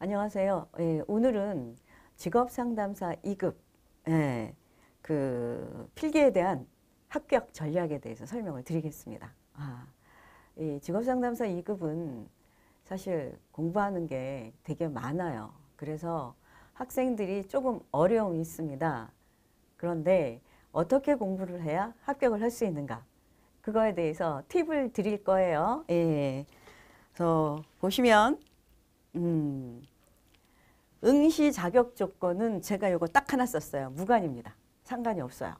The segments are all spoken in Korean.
안녕하세요. 예, 오늘은 직업상담사 2급 예, 그 필기에 대한 합격 전략에 대해서 설명을 드리겠습니다. 아, 이 직업상담사 2급은 사실 공부하는 게 되게 많아요. 그래서 학생들이 조금 어려움이 있습니다. 그런데 어떻게 공부를 해야 합격을 할 수 있는가 그거에 대해서 팁을 드릴 거예요. 예. 그래서 보시면 음. 응시 자격 조건은 제가 이거딱 하나 썼어요. 무관입니다. 상관이 없어요.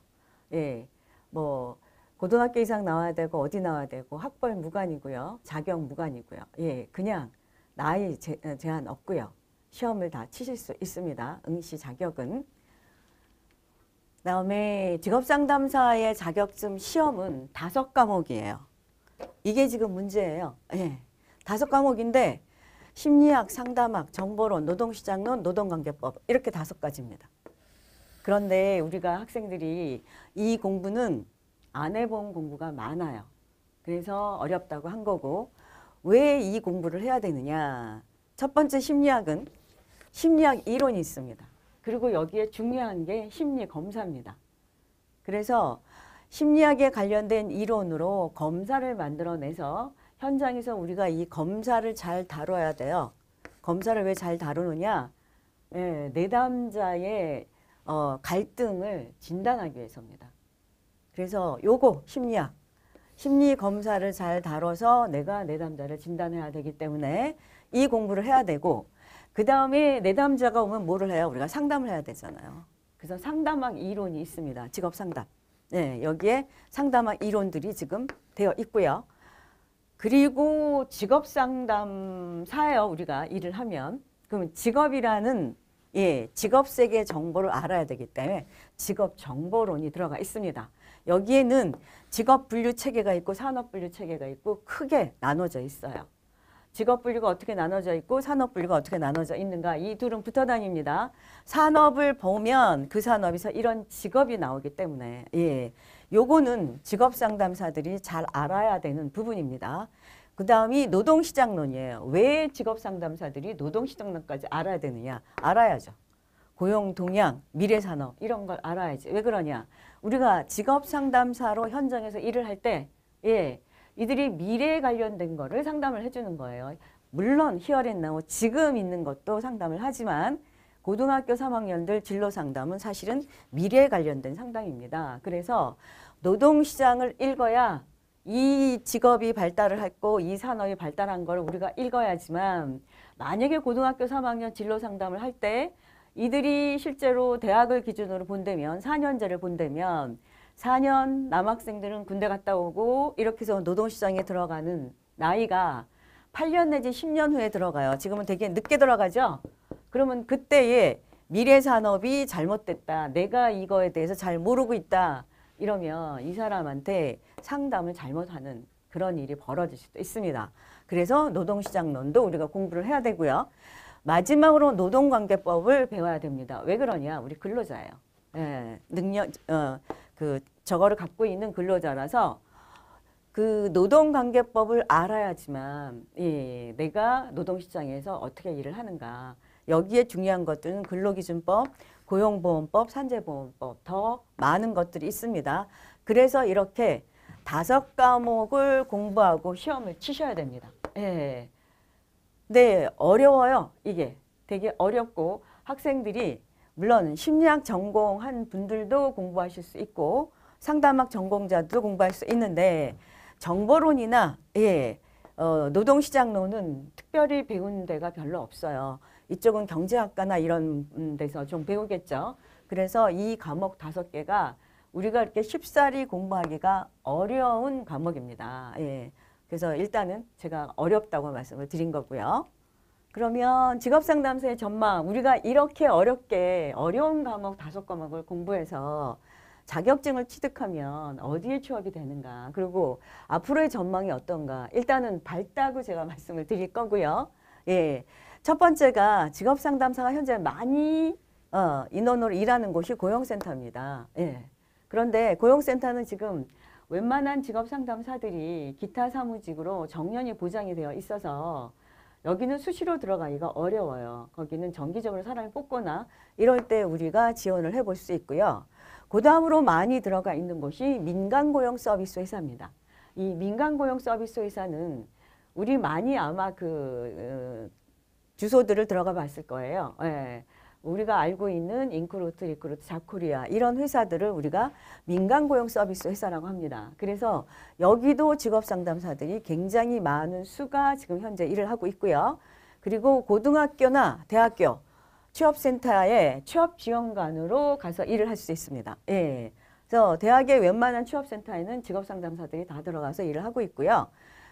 예. 뭐 고등학교 이상 나와야 되고 어디 나와야 되고 학벌 무관이고요. 자격 무관이고요. 예. 그냥 나이 제, 어, 제한 없고요. 시험을 다 치실 수 있습니다. 응시 자격은. 다음에 직업상담사의 자격증 시험은 다섯 과목이에요. 이게 지금 문제예요. 예. 다섯 과목인데 심리학, 상담학, 정보론, 노동시장론, 노동관계법 이렇게 다섯 가지입니다. 그런데 우리가 학생들이 이 공부는 안 해본 공부가 많아요. 그래서 어렵다고 한 거고 왜 이 공부를 해야 되느냐. 첫 번째 심리학은 심리학 이론이 있습니다. 그리고 여기에 중요한 게 심리 검사입니다. 그래서 심리학에 관련된 이론으로 검사를 만들어내서 현장에서 우리가 이 검사를 잘 다뤄야 돼요. 검사를 왜 잘 다루느냐? 예, 내담자의 어, 갈등을 진단하기 위해서입니다. 그래서 요거 심리학. 심리 검사를 잘 다뤄서 내가 내담자를 진단해야 되기 때문에 이 공부를 해야 되고 그 다음에 내담자가 오면 뭐를 해요? 우리가 상담을 해야 되잖아요. 그래서 상담학 이론이 있습니다. 직업 상담. 네, 예, 여기에 상담학 이론들이 지금 되어 있고요. 그리고 직업 상담사예요. 우리가 일을 하면 그러면 직업이라는 예, 직업 세계 정보를 알아야 되기 때문에 직업 정보론이 들어가 있습니다. 여기에는 직업 분류 체계가 있고 산업 분류 체계가 있고 크게 나눠져 있어요. 직업 분류가 어떻게 나눠져 있고 산업 분류가 어떻게 나눠져 있는가 이 둘은 붙어 다닙니다. 산업을 보면 그 산업에서 이런 직업이 나오기 때문에 예. 요거는 직업 상담사들이 잘 알아야 되는 부분입니다. 그 다음이 노동시장론이에요. 왜 직업 상담사들이 노동시장론까지 알아야 되느냐? 알아야죠. 고용 동향, 미래 산업 이런 걸 알아야지. 왜 그러냐? 우리가 직업 상담사로 현장에서 일을 할 때, 예, 이들이 미래에 관련된 거를 상담을 해주는 거예요. 물론 히어앤나우 지금 있는 것도 상담을 하지만 고등학교 3학년들 진로 상담은 사실은 미래에 관련된 상담입니다. 그래서 노동시장을 읽어야 이 직업이 발달을 했고 이 산업이 발달한 걸 우리가 읽어야지만 만약에 고등학교 3학년 진로 상담을 할 때 이들이 실제로 대학을 기준으로 본다면 4년제를 본다면 4년 남학생들은 군대 갔다 오고 이렇게 해서 노동시장에 들어가는 나이가 8년 내지 10년 후에 들어가요. 지금은 되게 늦게 들어가죠. 그러면 그때에 미래 산업이 잘못됐다. 내가 이거에 대해서 잘 모르고 있다. 이러면 이 사람한테 상담을 잘못하는 그런 일이 벌어질 수도 있습니다. 그래서 노동시장론도 우리가 공부를 해야 되고요. 마지막으로 노동관계법을 배워야 됩니다. 왜 그러냐? 우리 근로자예요. 예, 능력, 어, 그, 저거를 갖고 있는 근로자라서 그 노동관계법을 알아야지만 예, 내가 노동시장에서 어떻게 일을 하는가 여기에 중요한 것들은 근로기준법, 고용보험법, 산재보험법 더 많은 것들이 있습니다. 그래서 이렇게 다섯 과목을 공부하고 시험을 치셔야 됩니다. 예. 네, 어려워요. 이게 되게 어렵고 학생들이 물론 심리학 전공한 분들도 공부하실 수 있고 상담학 전공자도 공부할 수 있는데 정보론이나 예, 어, 노동시장론은 특별히 배운 데가 별로 없어요. 이쪽은 경제학과나 이런 음, 데서 좀 배우겠죠. 그래서 이 과목 다섯 개가 우리가 이렇게 쉽사리 공부하기가 어려운 과목입니다. 예. 그래서 일단은 제가 어렵다고 말씀을 드린 거고요. 그러면 직업상담소의 전망, 우리가 이렇게 어렵게 어려운 과목 다섯 과목을 공부해서 자격증을 취득하면 어디에 취업이 되는가, 그리고 앞으로의 전망이 어떤가, 일단은 밝다고 제가 말씀을 드릴 거고요. 예. 첫 번째가 직업상담사가 현재 많이 어, 인원으로 일하는 곳이 고용센터입니다. 예. 그런데 고용센터는 지금 웬만한 직업상담사들이 기타 사무직으로 정년이 보장이 되어 있어서 여기는 수시로 들어가기가 어려워요. 거기는 정기적으로 사람이 뽑거나 이럴 때 우리가 지원을 해볼 수 있고요. 그 다음으로 많이 들어가 있는 곳이 민간고용 서비스 회사입니다. 이 민간고용 서비스 회사는 우리 많이 아마 그 어, 주소들을 들어가 봤을 거예요. 예. 우리가 알고 있는 인크루트, 리크루트, 잡코리아 이런 회사들을 우리가 민간 고용 서비스 회사라고 합니다. 그래서 여기도 직업 상담사들이 굉장히 많은 수가 지금 현재 일을 하고 있고요. 그리고 고등학교나 대학교 취업센터에 취업 지원관으로 가서 일을 할 수 있습니다. 예. 그래서 대학의 웬만한 취업센터에는 직업 상담사들이 다 들어가서 일을 하고 있고요.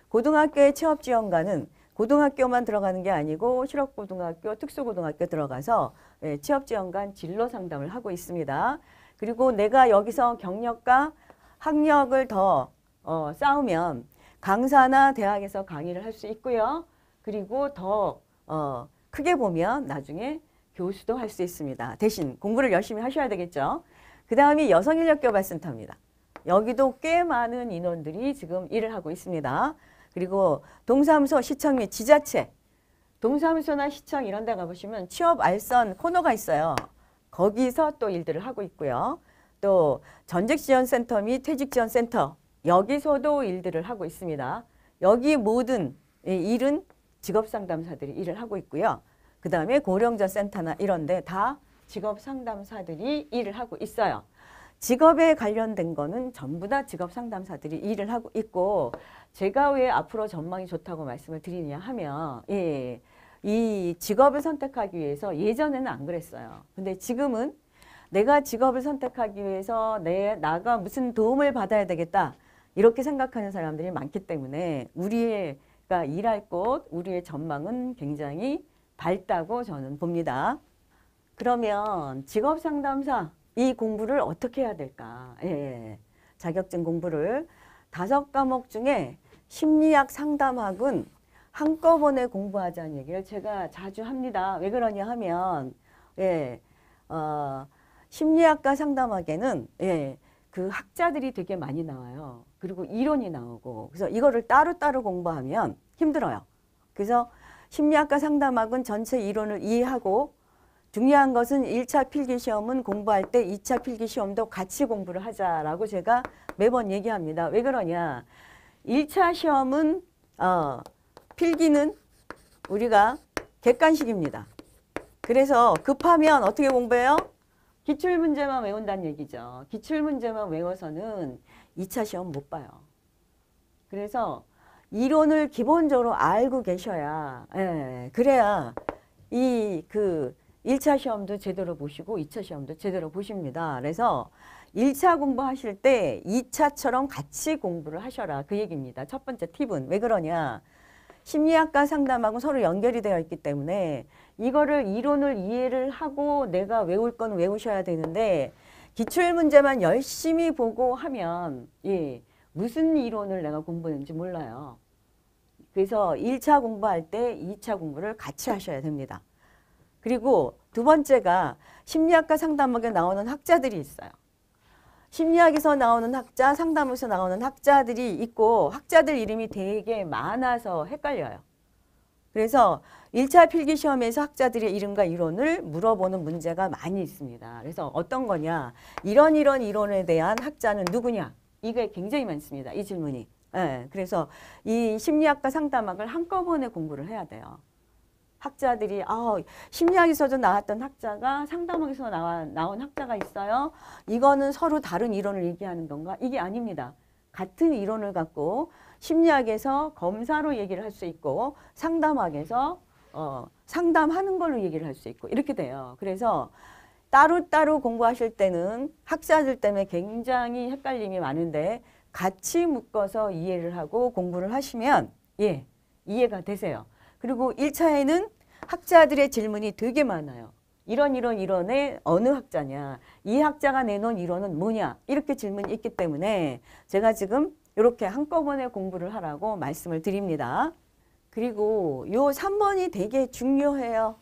고등학교의 취업 지원관은 고등학교만 들어가는 게 아니고 실업고등학교, 특수고등학교 들어가서 예, 취업지원관 진로 상담을 하고 있습니다. 그리고 내가 여기서 경력과 학력을 더 어, 쌓으면 강사나 대학에서 강의를 할 수 있고요. 그리고 더 어, 크게 보면 나중에 교수도 할 수 있습니다. 대신 공부를 열심히 하셔야 되겠죠. 그 다음이 여성인력개발센터입니다. 여기도 꽤 많은 인원들이 지금 일을 하고 있습니다. 그리고 동사무소, 시청 및 지자체 동사무소나 시청 이런 데 가보시면 취업 알선 코너가 있어요. 거기서 또 일들을 하고 있고요. 또 전직지원센터 및 퇴직지원센터 여기서도 일들을 하고 있습니다. 여기 모든 일은 직업상담사들이 일을 하고 있고요. 그 다음에 고령자 센터나 이런 데 다 직업상담사들이 일을 하고 있어요. 직업에 관련된 거는 전부 다 직업 상담사들이 일을 하고 있고 제가 왜 앞으로 전망이 좋다고 말씀을 드리냐 하면 예, 이 직업을 선택하기 위해서 예전에는 안 그랬어요. 근데 지금은 내가 직업을 선택하기 위해서 내 나가 무슨 도움을 받아야 되겠다 이렇게 생각하는 사람들이 많기 때문에 우리가 일할 곳, 우리의 전망은 굉장히 밝다고 저는 봅니다. 그러면 직업 상담사 이 공부를 어떻게 해야 될까? 예, 예, 예, 자격증 공부를 다섯 과목 중에 심리학 상담학은 한꺼번에 공부하자는 얘기를 제가 자주 합니다. 왜 그러냐 하면 예, 어, 심리학과 상담학에는 예, 그 학자들이 되게 많이 나와요. 그리고 이론이 나오고 그래서 이거를 따로따로 공부하면 힘들어요. 그래서 심리학과 상담학은 전체 이론을 이해하고 중요한 것은 1차 필기 시험은 공부할 때 2차 필기 시험도 같이 공부를 하자라고 제가 매번 얘기합니다. 왜 그러냐? 1차 시험은 어, 필기는 우리가 객관식입니다. 그래서 급하면 어떻게 공부해요? 기출문제만 외운다는 얘기죠. 기출문제만 외워서는 2차 시험 못 봐요. 그래서 이론을 기본적으로 알고 계셔야 예, 그래야 이그 1차 시험도 제대로 보시고 2차 시험도 제대로 보십니다. 그래서 1차 공부하실 때 2차처럼 같이 공부를 하셔라 그 얘기입니다. 첫 번째 팁은 왜 그러냐. 심리학과 상담하고 서로 연결이 되어 있기 때문에 이거를 이론을 이해를 하고 내가 외울 건 외우셔야 되는데 기출문제만 열심히 보고 하면 예, 무슨 이론을 내가 공부했는지 몰라요. 그래서 1차 공부할 때 2차 공부를 같이 하셔야 됩니다. 그리고 두 번째가 심리학과 상담학에 나오는 학자들이 있어요. 심리학에서 나오는 학자, 상담에서 나오는 학자들이 있고 학자들 이름이 되게 많아서 헷갈려요. 그래서 1차 필기시험에서 학자들의 이름과 이론을 물어보는 문제가 많이 있습니다. 그래서 어떤 거냐, 이런 이런 이론에 대한 학자는 누구냐, 이게 굉장히 많습니다. 이 질문이. 예, 그래서 이 심리학과 상담학을 한꺼번에 공부를 해야 돼요. 학자들이 아 심리학에서도 나왔던 학자가 상담학에서 나와, 나온 학자가 있어요. 이거는 서로 다른 이론을 얘기하는 건가? 이게 아닙니다. 같은 이론을 갖고 심리학에서 검사로 얘기를 할 수 있고 상담학에서 어, 상담하는 걸로 얘기를 할 수 있고 이렇게 돼요. 그래서 따로따로 공부하실 때는 학자들 때문에 굉장히 헷갈림이 많은데 같이 묶어서 이해를 하고 공부를 하시면 예 이해가 되세요. 그리고 1차에는 학자들의 질문이 되게 많아요. 이런 이런 이런의 어느 학자냐 이 학자가 내놓은 이론은 뭐냐 이렇게 질문이 있기 때문에 제가 지금 이렇게 한꺼번에 공부를 하라고 말씀을 드립니다. 그리고 요 3번이 되게 중요해요.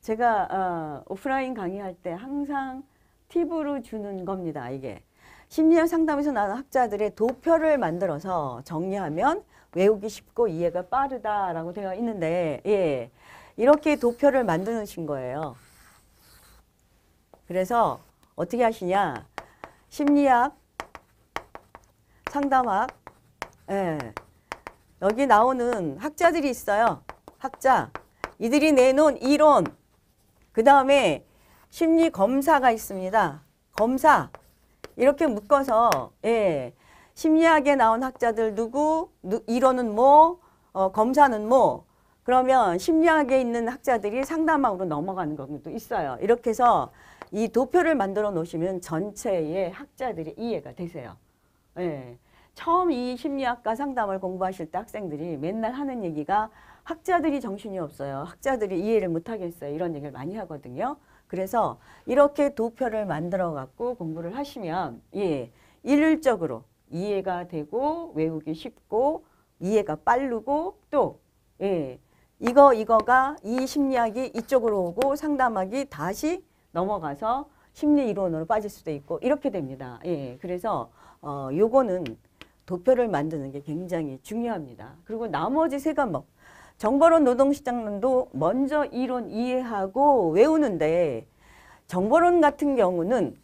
제가 어, 오프라인 강의할 때 항상 팁으로 주는 겁니다. 이게 심리학 상담에서 나온 학자들의 도표를 만들어서 정리하면 외우기 쉽고 이해가 빠르다라고 되어 있는데 예. 이렇게 도표를 만드신 거예요. 그래서 어떻게 하시냐? 심리학, 상담학, 예. 여기 나오는 학자들이 있어요. 학자. 이들이 내놓은 이론. 그 다음에 심리 검사가 있습니다. 검사. 이렇게 묶어서, 예. 심리학에 나온 학자들 누구, 누, 이론은 뭐, 어, 검사는 뭐, 그러면 심리학에 있는 학자들이 상담학으로 넘어가는 것도 있어요. 이렇게 해서 이 도표를 만들어 놓으시면 전체의 학자들이 이해가 되세요. 예. 처음 이 심리학과 상담을 공부하실 때 학생들이 맨날 하는 얘기가 학자들이 정신이 없어요. 학자들이 이해를 못하겠어요. 이런 얘기를 많이 하거든요. 그래서 이렇게 도표를 만들어 갖고 공부를 하시면 예, 일률적으로 이해가 되고 외우기 쉽고 이해가 빠르고 또 예, 이거 이거가 이 심리학이 이쪽으로 오고 상담학이 다시 넘어가서 심리 이론으로 빠질 수도 있고 이렇게 됩니다. 예, 그래서 어, 요거는 도표를 만드는 게 굉장히 중요합니다. 그리고 나머지 세 과목 정보론 노동시장론도 먼저 이론 이해하고 외우는데 정보론 같은 경우는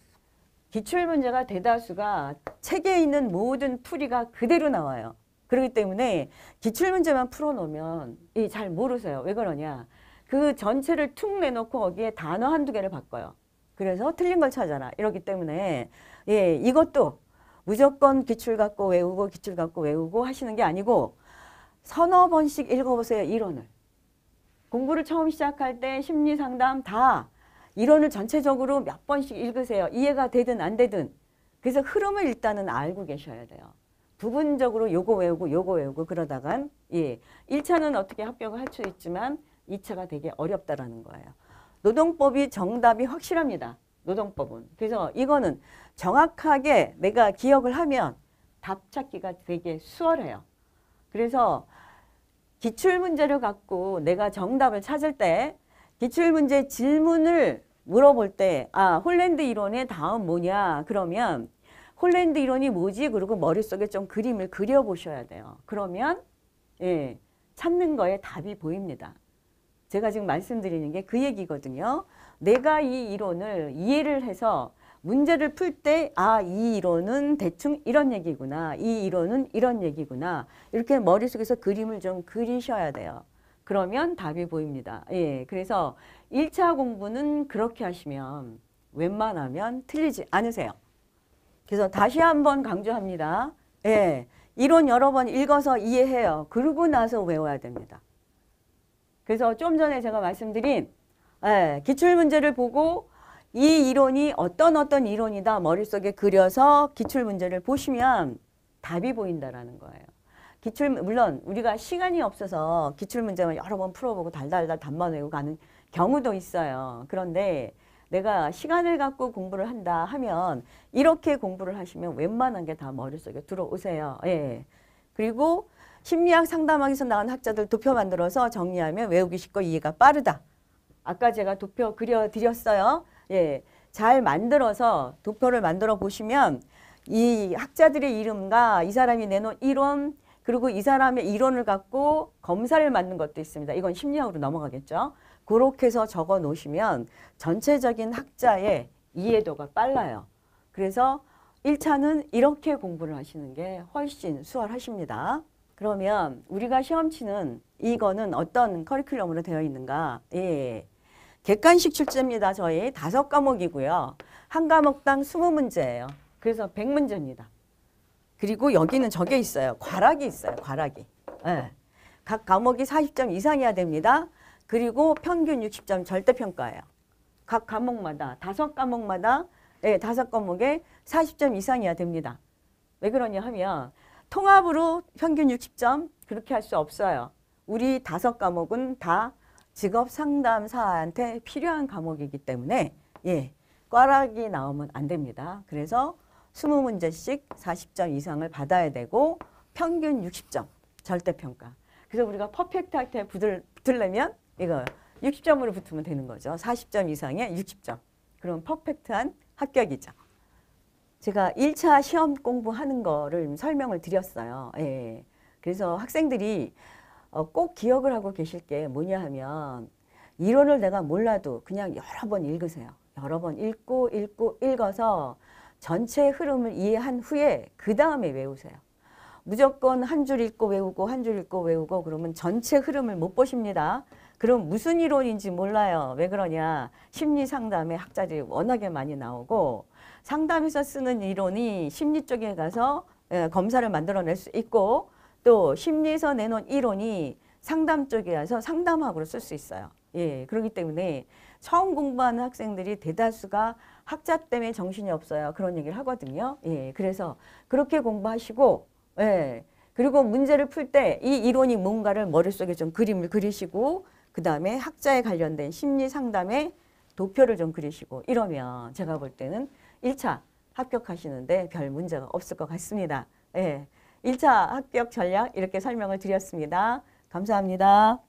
기출문제가 대다수가 책에 있는 모든 풀이가 그대로 나와요. 그렇기 때문에 기출문제만 풀어놓으면 잘 모르세요. 왜 그러냐. 그 전체를 툭 내놓고 거기에 단어 한두 개를 바꿔요. 그래서 틀린 걸 찾아라. 이러기 때문에 예, 이것도 무조건 기출 갖고 외우고 기출 갖고 외우고 하시는 게 아니고 서너 번씩 읽어보세요. 이론을. 공부를 처음 시작할 때 심리상담 다 이론을 전체적으로 몇 번씩 읽으세요. 이해가 되든 안 되든. 그래서 흐름을 일단은 알고 계셔야 돼요. 부분적으로 요거 외우고 요거 외우고 그러다간 예, 1차는 어떻게 합격을 할 수 있지만 2차가 되게 어렵다라는 거예요. 노동법이 정답이 확실합니다. 노동법은. 그래서 이거는 정확하게 내가 기억을 하면 답 찾기가 되게 수월해요. 그래서 기출문제를 갖고 내가 정답을 찾을 때 기출문제 질문을 물어볼 때 아 홀랜드 이론의 다음 뭐냐 그러면 홀랜드 이론이 뭐지? 그리고 머릿속에 좀 그림을 그려보셔야 돼요. 그러면 예, 찾는 거에 답이 보입니다. 제가 지금 말씀드리는 게 그 얘기거든요. 내가 이 이론을 이해를 해서 문제를 풀 때 아 이 이론은 대충 이런 얘기구나. 이 이론은 이런 얘기구나. 이렇게 머릿속에서 그림을 좀 그리셔야 돼요. 그러면 답이 보입니다. 예, 그래서 1차 공부는 그렇게 하시면 웬만하면 틀리지 않으세요. 그래서 다시 한번 강조합니다. 예, 이론 여러 번 읽어서 이해해요. 그러고 나서 외워야 됩니다. 그래서 좀 전에 제가 말씀드린 예, 기출문제를 보고 이 이론이 어떤 어떤 이론이다 머릿속에 그려서 기출문제를 보시면 답이 보인다라는 거예요. 기출 물론 우리가 시간이 없어서 기출 문제만 여러 번 풀어보고 달달달 답만 외우고 가는 경우도 있어요. 그런데 내가 시간을 갖고 공부를 한다 하면 이렇게 공부를 하시면 웬만한 게 다 머릿속에 들어오세요. 예. 그리고 심리학 상담학에서 나온 학자들 도표 만들어서 정리하면 외우기 쉽고 이해가 빠르다. 아까 제가 도표 그려드렸어요. 예. 잘 만들어서 도표를 만들어 보시면 이 학자들의 이름과 이 사람이 내놓은 이론 그리고 이 사람의 이론을 갖고 검사를 맞는 것도 있습니다. 이건 심리학으로 넘어가겠죠. 그렇게 해서 적어 놓으시면 전체적인 학자의 이해도가 빨라요. 그래서 1차는 이렇게 공부를 하시는 게 훨씬 수월하십니다. 그러면 우리가 시험 치는 이거는 어떤 커리큘럼으로 되어 있는가? 예. 객관식 출제입니다. 저희 다섯 과목이고요. 한 과목당 20문제예요. 그래서 100문제입니다. 그리고 여기는 저게 있어요. 과락이 있어요. 과락이. 네. 각 과목이 40점 이상이야 됩니다. 그리고 평균 60점 절대평가예요. 각 과목마다 다섯 과목마다 네, 다섯 과목에 40점 이상이야 됩니다. 왜 그러냐 하면 통합으로 평균 60점 그렇게 할 수 없어요. 우리 다섯 과목은 다 직업 상담사한테 필요한 과목이기 때문에 예, 꽈락이 나오면 안 됩니다. 그래서 2 0 문제씩 4 0점 이상을 받아야 되고 평균 6 0점 절대평가. 그래서 우리가 퍼펙트 학교 붙을, 붙으려면 이거 육십 점으로 붙으면 되는 거죠. 사십 점 이상에 육십 점 그럼 퍼펙트한 합격이죠. 제가 일차 시험 공부하는 거를 설명을 드렸어요. 예. 그래서 학생들이 어, 꼭 기억을 하고 계실 게 뭐냐 하면 이론을 내가 몰라도 그냥 여러 번 읽으세요. 여러 번 읽고 읽고 읽어서 전체 흐름을 이해한 후에 그 다음에 외우세요. 무조건 한 줄 읽고 외우고 한 줄 읽고 외우고 그러면 전체 흐름을 못 보십니다. 그럼 무슨 이론인지 몰라요. 왜 그러냐. 심리 상담의 학자들이 워낙에 많이 나오고 상담에서 쓰는 이론이 심리 쪽에 가서 예, 검사를 만들어낼 수 있고 또 심리에서 내놓은 이론이 상담 쪽에 가서 상담학으로 쓸 수 있어요. 예, 그렇기 때문에 처음 공부하는 학생들이 대다수가 학자 때문에 정신이 없어요. 그런 얘기를 하거든요. 예, 그래서 그렇게 공부하시고, 예, 그리고 문제를 풀 때 이 이론이 뭔가를 머릿속에 좀 그림을 그리시고, 그 다음에 학자에 관련된 심리 상담에 도표를 좀 그리시고 이러면 제가 볼 때는 1차 합격하시는데 별 문제가 없을 것 같습니다. 예. 1차 합격 전략 이렇게 설명을 드렸습니다. 감사합니다.